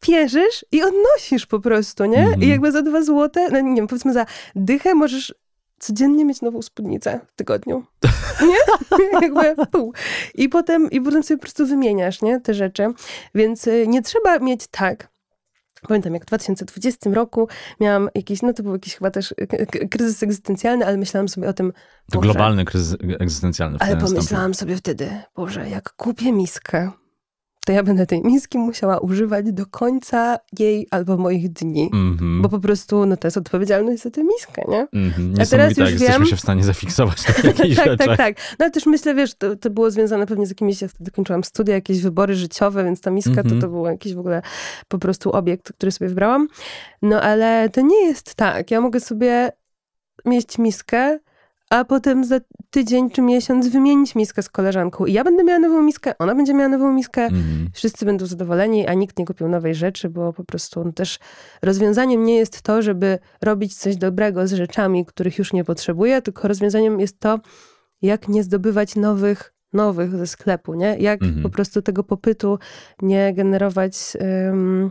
pierzesz i odnosisz po prostu, nie? Mm -hmm. I mhm. jakby za dwa złote, no nie wiem, powiedzmy za dychę możesz codziennie mieć nową spódnicę w tygodniu. Nie? Jakby pół. I potem, I potem sobie po prostu wymieniasz nie? te rzeczy. Więc y, nie trzeba mieć tak, Pamiętam, jak w 2020 roku miałam jakiś, no to był jakiś chyba też kryzys egzystencjalny, ale myślałam sobie o tym. Boże, globalny kryzys e, egzystencjalny. Ale pomyślałam sobie wtedy, Boże, jak kupię miskę to ja będę tej miski musiała używać do końca jej albo moich dni. Mm -hmm. Bo po prostu no, to jest odpowiedzialność za tę miskę, nie? Mm -hmm. A teraz już tak, wiem... jesteśmy się w stanie zafiksować na jakiejś tak, Tak, tak, No ale też myślę, wiesz, to, to było związane pewnie z jakimiś, ja wtedy kończyłam studia, jakieś wybory życiowe, więc ta miska mm -hmm. to, to mhm. był jakiś w ogóle po prostu obiekt, który sobie wybrałam. No ale to nie jest tak. Ja mogę sobie mieć miskę, a potem za tydzień czy miesiąc wymienić miskę z koleżanką. I ja będę miała nową miskę, ona będzie miała nową miskę, mhm. wszyscy będą zadowoleni, a nikt nie kupił nowej rzeczy, bo po prostu no też rozwiązaniem nie jest to, żeby robić coś dobrego z rzeczami, których już nie potrzebuje, tylko rozwiązaniem jest to, jak nie zdobywać nowych nowych ze sklepu, nie? Jak mhm. po prostu tego popytu nie generować, um,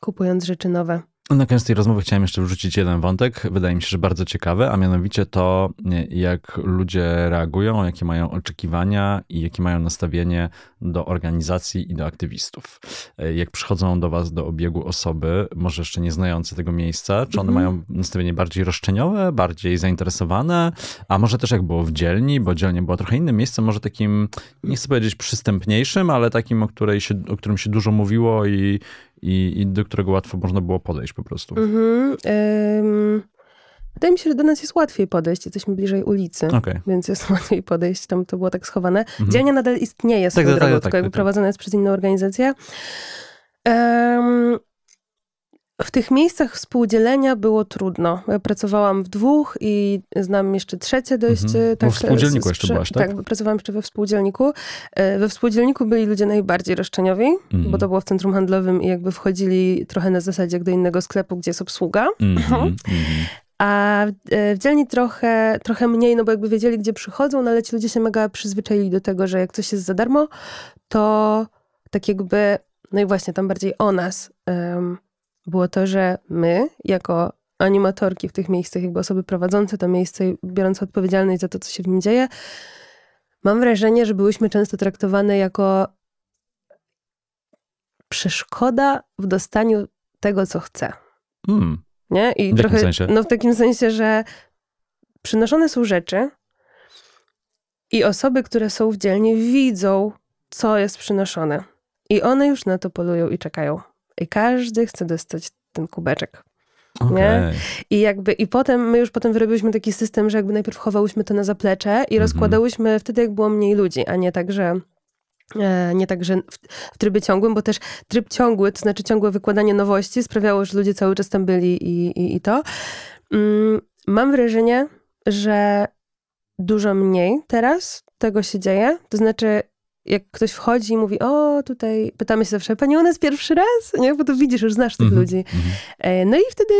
kupując rzeczy nowe. No, na koniec tej rozmowy chciałem jeszcze wrzucić jeden wątek, wydaje mi się, że bardzo ciekawy, a mianowicie to, e, jak ludzie reagują, jakie mają oczekiwania i jakie mają nastawienie do organizacji i do aktywistów. E, jak przychodzą do Was do obiegu osoby, może jeszcze nie znające tego miejsca, czy one mhm. mają nastawienie bardziej roszczeniowe, bardziej zainteresowane, a może też jak było w dzielni, bo dzielnie była trochę innym miejscem, może takim, nie chcę powiedzieć przystępniejszym, ale takim, o, której się, o którym się dużo mówiło i, i, i do którego łatwo można było podejść po prostu. Mhm. Um, wydaje mi się, że do nas jest łatwiej podejść. Jesteśmy bliżej ulicy, okay. więc jest łatwiej podejść. Tam to było tak schowane. Mhm. Działanie nadal istnieje, tak, tak, tak, drogą, tak, tak, tylko tak, prowadzone jest przez inną organizację. Um, w tych miejscach współdzielenia było trudno. Ja pracowałam w dwóch i znam jeszcze trzecie dość. Mhm. No, tak, w współdzielniku jeszcze byłaś, tak? Tak, pracowałam jeszcze we współdzielniku. E, we współdzielniku byli ludzie najbardziej roszczeniowi, mhm. bo to było w centrum handlowym i jakby wchodzili trochę na zasadzie jak do innego sklepu, gdzie jest obsługa. Mhm. mhm. mhm. A e, w dzielni trochę, trochę mniej, no bo jakby wiedzieli, gdzie przychodzą, no ale ci ludzie się mega przyzwyczaili do tego, że jak coś jest za darmo, to tak jakby, no i właśnie tam bardziej o nas um, było to, że my, jako animatorki w tych miejscach, jakby osoby prowadzące to miejsce i biorące odpowiedzialność za to, co się w nim dzieje, mam wrażenie, że byłyśmy często traktowane jako przeszkoda w dostaniu tego, co chcę. Mm. Nie? I w trochę, sensie? No w takim sensie, że przynoszone są rzeczy i osoby, które są w dzielnie widzą, co jest przynoszone. I one już na to polują i czekają. I każdy chce dostać ten kubeczek. Okay. Nie? I jakby, i potem my już potem wyrobiłyśmy taki system, że jakby najpierw chowałyśmy to na zaplecze i mhm. rozkładałyśmy mm -hmm. wtedy, jak było mniej ludzi, a nie tak, że e, nie tak, że w trybie ciągłym, bo też tryb ciągły, to znaczy ciągłe wykładanie nowości sprawiało, że ludzie cały czas tam byli i, i, i to. Mm, mam wrażenie, że dużo mniej teraz tego się dzieje. To znaczy, jak ktoś wchodzi i mówi, o tutaj, pytamy się zawsze, pani ona jest pierwszy raz, nie? Bo to widzisz, już znasz tych mm -hmm. ludzi. Mhm. E, no i wtedy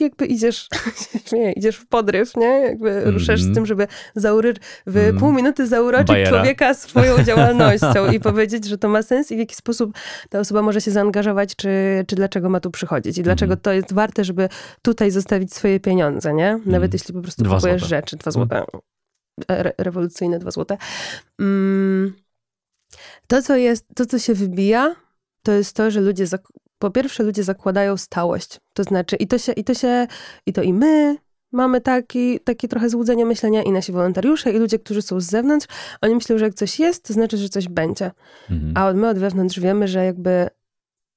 jakby idziesz, nie, idziesz w podryw, nie? Jakby mm -hmm. ruszasz z tym, żeby zaury, w mm. pół minuty zauroczyć Bajera. człowieka swoją działalnością i powiedzieć, że to ma sens i w jaki sposób ta osoba może się zaangażować, czy, czy dlaczego ma tu przychodzić i dlaczego mhm. to jest warte, żeby tutaj zostawić swoje pieniądze, nie? Mhm. Nawet jeśli po prostu dwa kupujesz złote. rzeczy, dwa złote. Re rewolucyjne dwa złote. Mm to, co jest, to, co się wybija, to jest to, że ludzie, po pierwsze, ludzie zakładają stałość. To znaczy, i to się, i to się, i to i my, mamy taki, takie trochę złudzenie myślenia i nasi wolontariusze, i ludzie, którzy są z zewnątrz, oni myślą, że jak coś jest, to znaczy, że coś będzie. Mhm. A my od wewnątrz wiemy, że jakby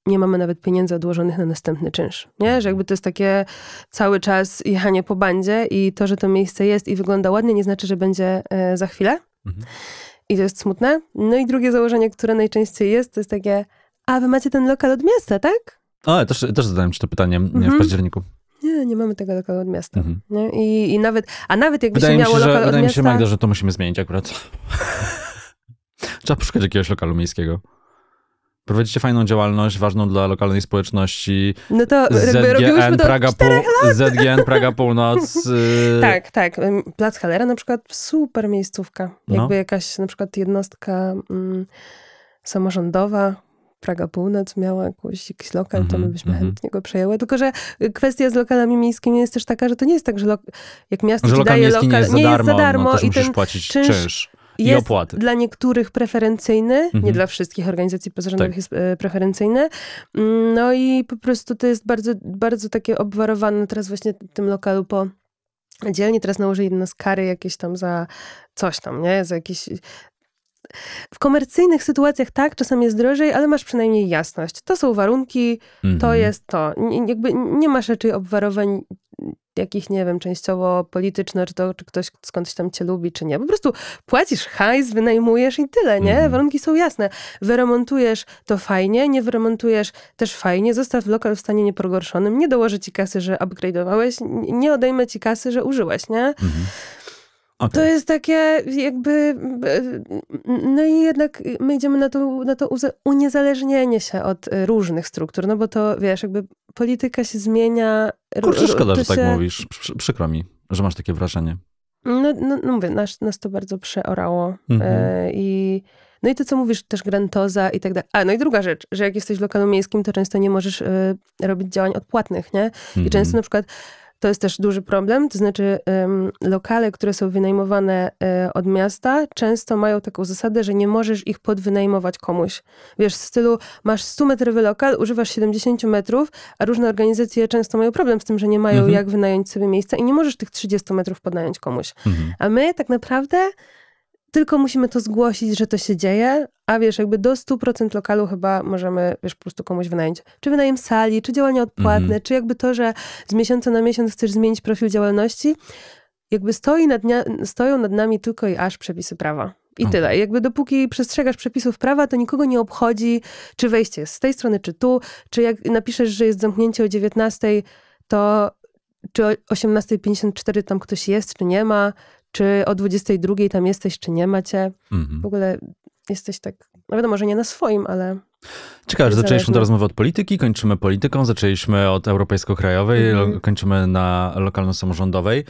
nie mamy nawet pieniędzy odłożonych na następny czynsz. Nie? Że jakby to jest takie cały czas jechanie po bandzie i to, że to miejsce jest i wygląda ładnie, nie znaczy, że będzie e, za chwilę. Mhm. I to jest smutne. No i drugie założenie, które najczęściej jest, to jest takie, a wy macie ten lokal od miasta, tak? A, też, też zadałem ci to pytanie mhm. w październiku. Nie, nie mamy tego lokalu od miasta. Mhm. Nie? I, I nawet, a nawet jakby wydaje się miało się, lokal że, od wydaje miasta... Wydaje mi się, Magda, że to musimy zmienić akurat. Trzeba poszukać jakiegoś lokalu miejskiego. Prowadzicie fajną działalność, ważną dla lokalnej społeczności. No to ZGN, to Praga Pół, ZGN Praga Północ. Y, tak, tak. Plac Halera na przykład super miejscówka. No. Jakby no. jakaś na przykład jednostka mm, samorządowa, Praga Północ miała jakiś, jakiś lokal, mm -hmm, to my mhm, byśmy mm -hmm. chętnie go przejęły. Tylko, że kwestia z lokalami miejskimi jest też taka, że to nie jest tak, że jak miasto że lokal daje lokal, nie jest za darmo, nie jest za darmo no, i ten płacić czynsz, czynsz i opłaty. dla niektórych preferencyjny, mhm. nie dla wszystkich organizacji pozarządowych tak. jest e, preferencyjny. Mm, no i po prostu to jest bardzo, bardzo takie obwarowane teraz właśnie tym lokalu po dzielni. Teraz nałożę jedno z kary jakieś tam za coś tam, nie? Za jakieś w komercyjnych sytuacjach tak, czasami jest drożej, ale masz przynajmniej jasność. To są warunki, mm -hmm. to mhm. jest to. Nie, jakby nie masz raczej obwarowań jakich, nie wiem, częściowo polityczne, czy to czy ktoś skądś tam cię lubi, czy nie. Po prostu płacisz hajs, wynajmujesz i tyle, nie? Mhm. Warunki są jasne. Wyremontujesz to fajnie, nie wyremontujesz też fajnie, zostaw lokal w stanie nieprogorszonym, nie dołoży ci kasy, że upgrade'owałeś, nie odejmę ci kasy, że użyłeś, nie? Mhm. Okay. To jest takie jakby, no i jednak my idziemy na to, na to uniezależnienie się od różnych struktur, no bo to wiesz, jakby polityka się zmienia. Kurczę, szkoda, że tak się... tak mówisz. Przykro mi, że masz takie wrażenie. No, no, no mówię, nas, nas to bardzo przeorało e, mhm. i... No i to, co mówisz, też grantoza i tak dalej. A, no i druga rzecz, że jak jesteś w lokalu miejskim, to często nie możesz y, robić działań odpłatnych, nie? I mm -hmm. często na przykład to jest też duży problem, to znaczy um, lokale, które są wynajmowane um, od miasta, często mają taką zasadę, że nie możesz ich podwynajmować komuś. Wiesz, w stylu masz 100-metrowy lokal, używasz 70 metrów, a różne organizacje często mają problem z tym, że nie mają mhm. jak wynająć sobie miejsca i nie możesz tych 30 metrów podnająć komuś. Mhm. A my tak naprawdę tylko musimy to zgłosić, że to się dzieje, a wiesz, jakby do 100% lokalu chyba możemy, wiesz, po prostu komuś wynająć. Czy wynajem sali, czy działania odpłatne, mhm. czy jakby to, że z miesiąca na miesiąc chcesz zmienić profil działalności, jakby stoi nad, stoją nad nami tylko i aż przepisy prawa. I tyle. Jakby dopóki przestrzegasz przepisów prawa, to nikogo nie obchodzi, czy wejście jest z tej strony, czy tu, czy jak napiszesz, że jest zamknięcie o 19, to czy o 18.54 tam ktoś jest, czy nie ma, czy o 22 tam jesteś, czy nie macie. Mhm. W ogóle jesteś tak, no wiadomo, że nie na swoim, ale Ciekawe, że zaczęliśmy tę rozmowę od polityki, kończymy polityką, zaczęliśmy od europejsko-krajowej, mhm. kończymy na lokalno-samorządowej.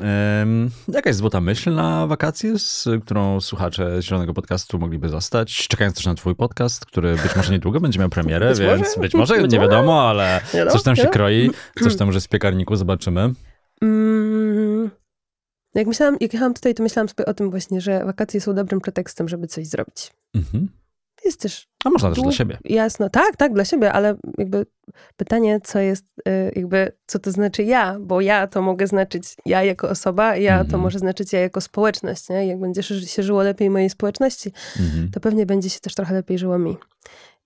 Um, jakaś złota myśl na wakacje, z którą słuchacze Zielonego Podcastu mogliby zostać, czekając też na twój podcast, który być może niedługo będzie miał premierę, być więc może? być może, nie wiadomo, ale coś tam się kroi, coś hmm. tam, może z piekarniku zobaczymy. Mm. No, jak, myślałam, jak jechałam tutaj, to myślałam sobie o tym właśnie, że wakacje są dobrym pretekstem, żeby coś zrobić. Mhm. Jest też. A można też dla siebie. Jasno, tak, tak, dla siebie, ale jakby pytanie, co jest, y, jakby, co to znaczy ja, bo ja to mogę znaczyć ja jako osoba, ja mhm. to może znaczyć ja jako społeczność, nie? Jak będzie się żyło lepiej mojej społeczności, mhm. to pewnie będzie się też trochę lepiej żyło mi.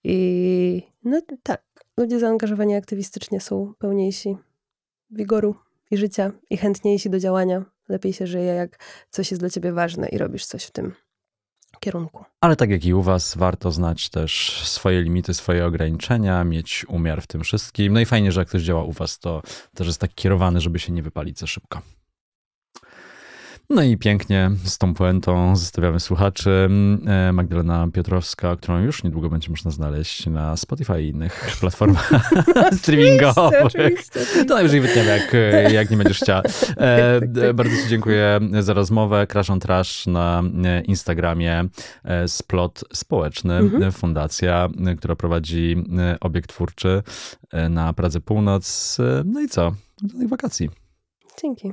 I no tak, ludzie zaangażowani aktywistycznie są pełniejsi wigoru i życia i chętniejsi do działania Lepiej się żyje, jak coś jest dla ciebie ważne i robisz coś w tym kierunku. Ale tak jak i u Was, warto znać też swoje limity, swoje ograniczenia, mieć umiar w tym wszystkim. No i fajnie, że jak ktoś działa u Was, to też jest tak kierowany, żeby się nie wypalić za szybko. No i pięknie z tą puentą zostawiamy słuchaczy. E, Magdalena Piotrowska, którą już niedługo będzie można znaleźć na Spotify i innych platformach streamingowych. Oczywiście, oczywiście, oczywiście. To najwyżej wytniemy, jak, jak nie będziesz chciała. E, tak, tak. Bardzo Ci dziękuję za rozmowę. Crash on Trash na e, Instagramie. Splot społeczny, mhm. fundacja, która prowadzi obiekt twórczy na Pradze Północ. No i co? Żadnych wakacji. Dzięki.